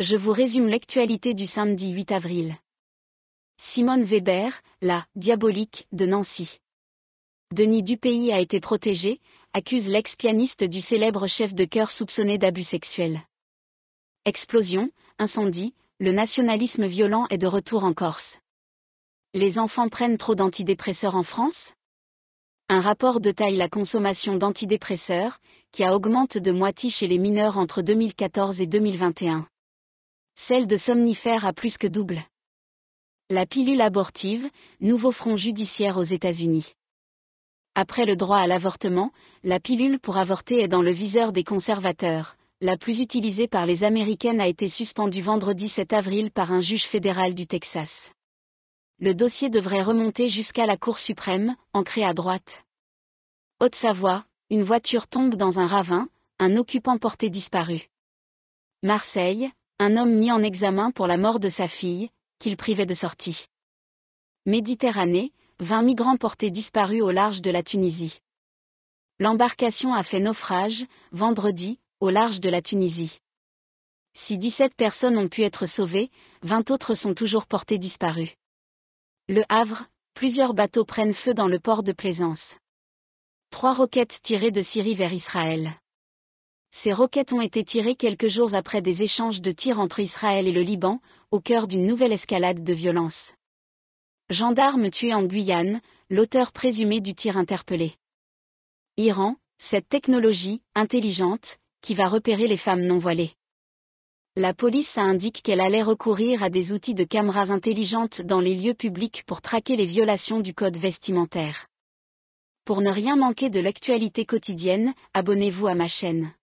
Je vous résume l'actualité du samedi 8 avril. Simone Weber, la diabolique de Nancy. Denis Dupéy a été protégé, accuse l'ex-pianiste du célèbre chef de chœur soupçonné d'abus sexuels. Explosion, incendie, le nationalisme violent est de retour en Corse. Les enfants prennent trop d'antidépresseurs en France Un rapport détaille la consommation d'antidépresseurs, qui a augmenté de moitié chez les mineurs entre 2014 et 2021. Celle de somnifères a plus que double. La pilule abortive, nouveau front judiciaire aux États-Unis. Après le droit à l'avortement, la pilule pour avorter est dans le viseur des conservateurs. La plus utilisée par les Américaines a été suspendue vendredi 7 avril par un juge fédéral du Texas. Le dossier devrait remonter jusqu'à la Cour suprême, ancrée à droite. Haute-Savoie, une voiture tombe dans un ravin, un occupant porté disparu. Marseille, un homme mis en examen pour la mort de sa fille, qu'il privait de sortie. Méditerranée, 20 migrants portés disparus au large de la Tunisie. L'embarcation a fait naufrage, vendredi, au large de la Tunisie. Si 17 personnes ont pu être sauvées, 20 autres sont toujours portées disparues. Le Havre, plusieurs bateaux prennent feu dans le port de Plaisance. Trois roquettes tirées de Syrie vers Israël. Ces roquettes ont été tirées quelques jours après des échanges de tirs entre Israël et le Liban, au cœur d'une nouvelle escalade de violence. Gendarme tué en Guyane, l'auteur présumé du tir interpellé. Iran, cette technologie, intelligente, qui va repérer les femmes non voilées. La police a indiqué qu'elle allait recourir à des outils de caméras intelligentes dans les lieux publics pour traquer les violations du code vestimentaire. Pour ne rien manquer de l'actualité quotidienne, abonnez-vous à ma chaîne.